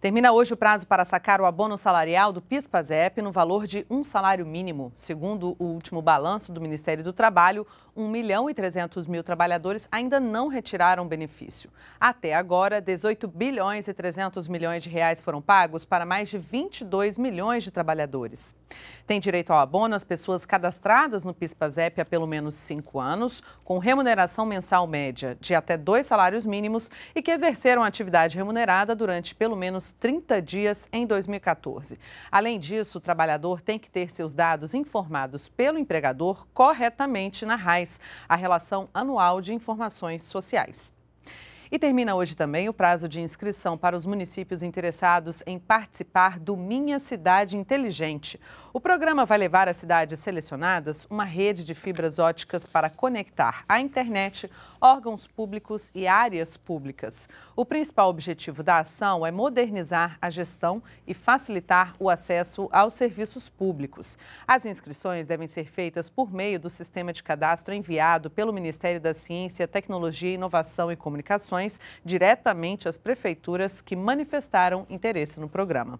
Termina hoje o prazo para sacar o abono salarial do PIS/PASEP no valor de um salário mínimo. Segundo o último balanço do Ministério do Trabalho, 1 milhão e 300 mil trabalhadores ainda não retiraram benefício. Até agora, 18 bilhões e 300 milhões de reais foram pagos para mais de 22 milhões de trabalhadores. Tem direito ao abono as pessoas cadastradas no PIS/PASEP há pelo menos cinco anos, com remuneração mensal média de até dois salários mínimos e que exerceram atividade remunerada durante pelo menos menos 30 dias em 2014. Além disso, o trabalhador tem que ter seus dados informados pelo empregador corretamente na RAIS, a Relação Anual de Informações Sociais. E termina hoje também o prazo de inscrição para os municípios interessados em participar do Minha Cidade Inteligente. O programa vai levar às cidades selecionadas uma rede de fibras óticas para conectar à internet, órgãos públicos e áreas públicas. O principal objetivo da ação é modernizar a gestão e facilitar o acesso aos serviços públicos. As inscrições devem ser feitas por meio do sistema de cadastro enviado pelo Ministério da Ciência, Tecnologia, Inovação e Comunicações doações diretamente às prefeituras que manifestaram interesse no programa.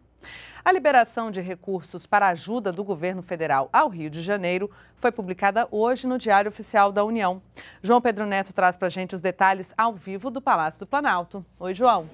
A liberação de recursos para ajuda do governo federal ao Rio de Janeiro foi publicada hoje no Diário Oficial da União. João Pedro Neto traz para a gente os detalhes ao vivo do Palácio do Planalto. Oi, João.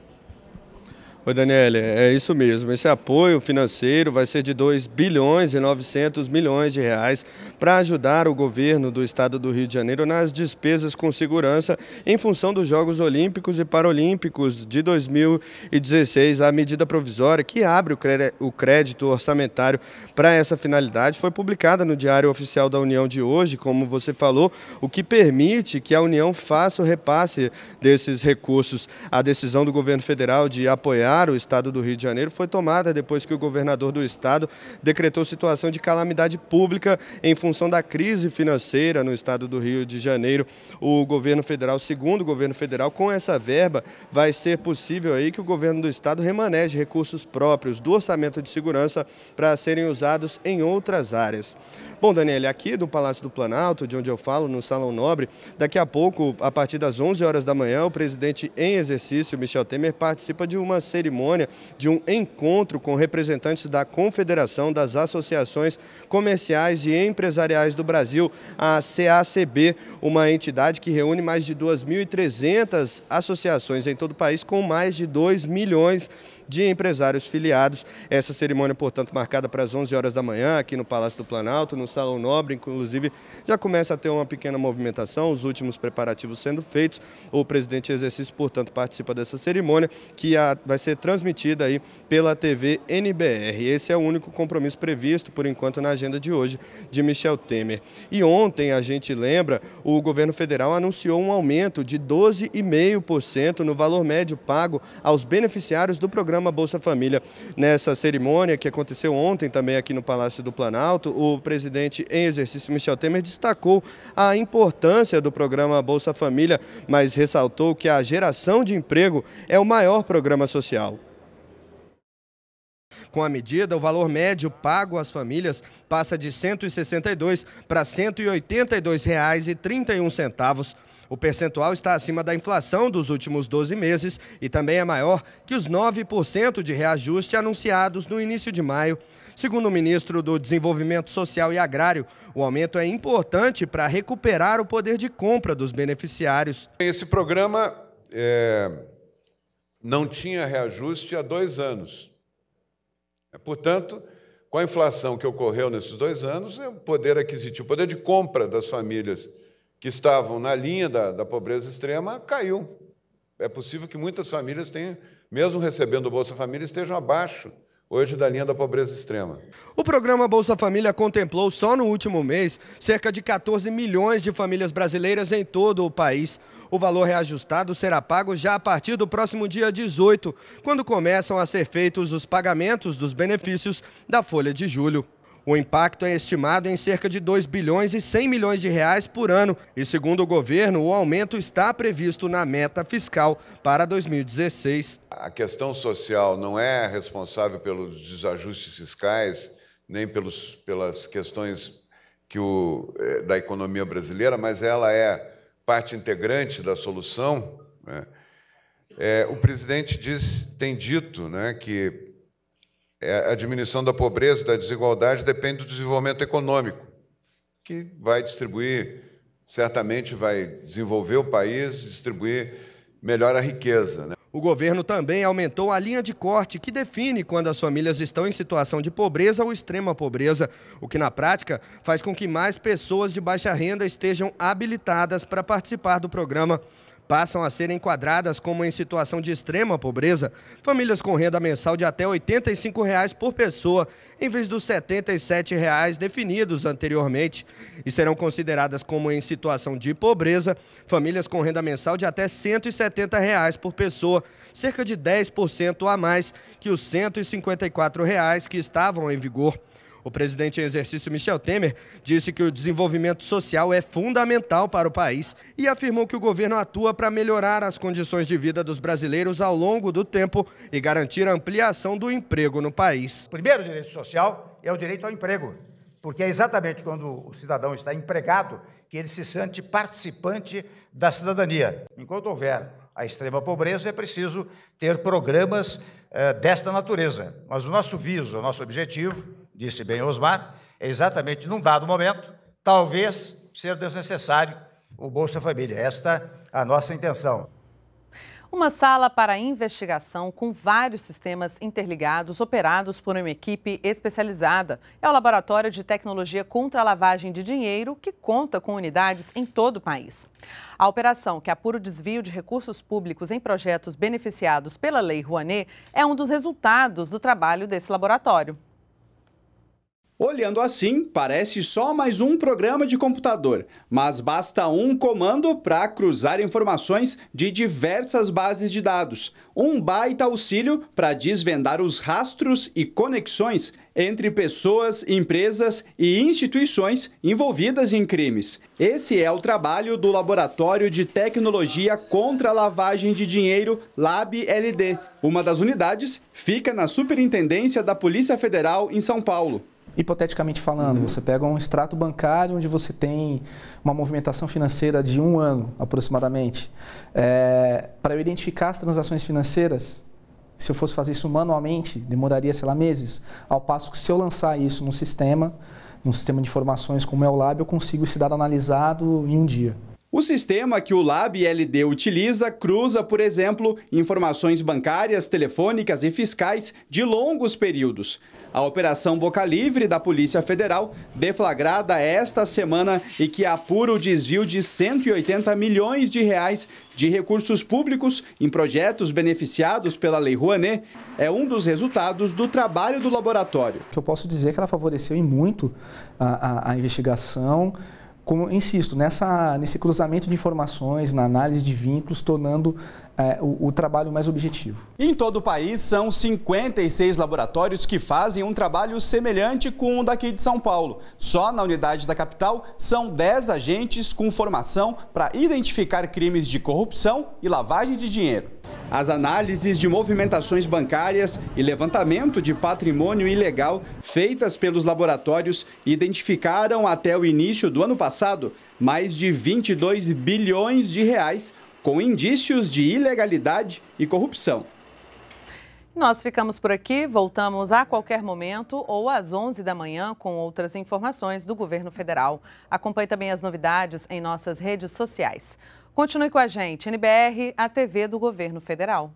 Oi, Daniele, é isso mesmo. Esse apoio financeiro vai ser de 2 bilhões e 900 milhões de reais para ajudar o governo do estado do Rio de Janeiro nas despesas com segurança em função dos Jogos Olímpicos e Paralímpicos de 2016. A medida provisória que abre o crédito orçamentário para essa finalidade foi publicada no Diário Oficial da União de hoje, como você falou, o que permite que a União faça o repasse desses recursos. A decisão do governo federal de apoiar o estado do Rio de Janeiro foi tomada depois que o governador do estado decretou situação de calamidade pública em função da crise financeira no estado do Rio de Janeiro. O governo federal, segundo o governo federal, com essa verba vai ser possível aí que o governo do estado remaneje recursos próprios do orçamento de segurança para serem usados em outras áreas. Bom, Daniel, aqui do Palácio do Planalto, de onde eu falo, no Salão Nobre, daqui a pouco, a partir das 11 horas da manhã, o presidente em exercício, Michel Temer, participa de uma cerimônia cerimônia de um encontro com representantes da Confederação das Associações Comerciais e Empresariais do Brasil, a CACB, uma entidade que reúne mais de 2.300 associações em todo o país com mais de 2 milhões de empresários filiados. Essa cerimônia, portanto, marcada para as 11 horas da manhã, aqui no Palácio do Planalto, no Salão Nobre, inclusive, já começa a ter uma pequena movimentação, os últimos preparativos sendo feitos. O presidente exercício, portanto, participa dessa cerimônia, que vai ser transmitida aí pela TV NBR. Esse é o único compromisso previsto, por enquanto, na agenda de hoje de Michel Temer. E ontem, a gente lembra, o governo federal anunciou um aumento de 12,5% no valor médio pago aos beneficiários do programa programa Bolsa Família. Nessa cerimônia que aconteceu ontem também aqui no Palácio do Planalto, o presidente em exercício Michel Temer destacou a importância do programa Bolsa Família, mas ressaltou que a geração de emprego é o maior programa social. Com a medida, o valor médio pago às famílias passa de R$ 162 para R$ 182,31 o percentual está acima da inflação dos últimos 12 meses e também é maior que os 9% de reajuste anunciados no início de maio. Segundo o ministro do Desenvolvimento Social e Agrário, o aumento é importante para recuperar o poder de compra dos beneficiários. Esse programa é, não tinha reajuste há dois anos. É, portanto, com a inflação que ocorreu nesses dois anos, é o poder aquisitivo, o poder de compra das famílias que estavam na linha da, da pobreza extrema caiu. É possível que muitas famílias tenham, mesmo recebendo o Bolsa Família, estejam abaixo hoje da linha da pobreza extrema. O programa Bolsa Família contemplou só no último mês cerca de 14 milhões de famílias brasileiras em todo o país. O valor reajustado será pago já a partir do próximo dia 18, quando começam a ser feitos os pagamentos dos benefícios da folha de julho. O impacto é estimado em cerca de 2 bilhões e 100 milhões de reais por ano e, segundo o governo, o aumento está previsto na meta fiscal para 2016. A questão social não é responsável pelos desajustes fiscais nem pelos, pelas questões que o, eh, da economia brasileira, mas ela é parte integrante da solução. Né? É, o presidente diz, tem dito né, que é a diminuição da pobreza, da desigualdade, depende do desenvolvimento econômico, que vai distribuir, certamente vai desenvolver o país, distribuir melhor a riqueza. Né? O governo também aumentou a linha de corte que define quando as famílias estão em situação de pobreza ou extrema pobreza, o que na prática faz com que mais pessoas de baixa renda estejam habilitadas para participar do programa passam a ser enquadradas como em situação de extrema pobreza famílias com renda mensal de até R$ 85,00 por pessoa, em vez dos R$ 77,00 definidos anteriormente, e serão consideradas como em situação de pobreza famílias com renda mensal de até R$ 170,00 por pessoa, cerca de 10% a mais que os R$ 154,00 que estavam em vigor. O presidente em exercício Michel Temer disse que o desenvolvimento social é fundamental para o país e afirmou que o governo atua para melhorar as condições de vida dos brasileiros ao longo do tempo e garantir a ampliação do emprego no país. O primeiro direito social é o direito ao emprego, porque é exatamente quando o cidadão está empregado que ele se sente participante da cidadania. Enquanto houver a extrema pobreza, é preciso ter programas eh, desta natureza. Mas o nosso viso, o nosso objetivo disse bem Osmar, é exatamente num dado momento, talvez ser desnecessário o Bolsa Família. Esta é a nossa intenção. Uma sala para investigação com vários sistemas interligados operados por uma equipe especializada. É o Laboratório de Tecnologia contra a Lavagem de Dinheiro, que conta com unidades em todo o país. A operação, que apura o desvio de recursos públicos em projetos beneficiados pela Lei Rouanet, é um dos resultados do trabalho desse laboratório. Olhando assim, parece só mais um programa de computador, mas basta um comando para cruzar informações de diversas bases de dados. Um baita auxílio para desvendar os rastros e conexões entre pessoas, empresas e instituições envolvidas em crimes. Esse é o trabalho do Laboratório de Tecnologia contra a Lavagem de Dinheiro, LAB-LD. Uma das unidades fica na Superintendência da Polícia Federal em São Paulo hipoteticamente falando, uhum. você pega um extrato bancário onde você tem uma movimentação financeira de um ano aproximadamente. É, para eu identificar as transações financeiras, se eu fosse fazer isso manualmente, demoraria, sei lá, meses. Ao passo que se eu lançar isso num sistema, num sistema de informações como é o Lab, eu consigo esse dado analisado em um dia. O sistema que o Lab LD utiliza cruza, por exemplo, informações bancárias, telefônicas e fiscais de longos períodos. A Operação Boca Livre da Polícia Federal, deflagrada esta semana e que apura o desvio de 180 milhões de reais de recursos públicos em projetos beneficiados pela Lei Rouanet, é um dos resultados do trabalho do laboratório. O que eu posso dizer é que ela favoreceu em muito a, a, a investigação como insisto, nessa, nesse cruzamento de informações, na análise de vínculos, tornando é, o, o, trabalho mais objetivo. Em todo o país, são 56 laboratórios que fazem um trabalho semelhante com o daqui de São Paulo. Só na unidade da capital, são 10 agentes com formação para identificar crimes de corrupção e lavagem de dinheiro. As análises de movimentações bancárias e levantamento de patrimônio ilegal feitas pelos laboratórios identificaram até o início do ano passado mais de 22 bilhões de reais com indícios de ilegalidade e corrupção. Nós ficamos por aqui, voltamos a qualquer momento ou às 11 da manhã com outras informações do governo federal. Acompanhe também as novidades em nossas redes sociais. Continue com a gente, NBR, a TV do governo federal.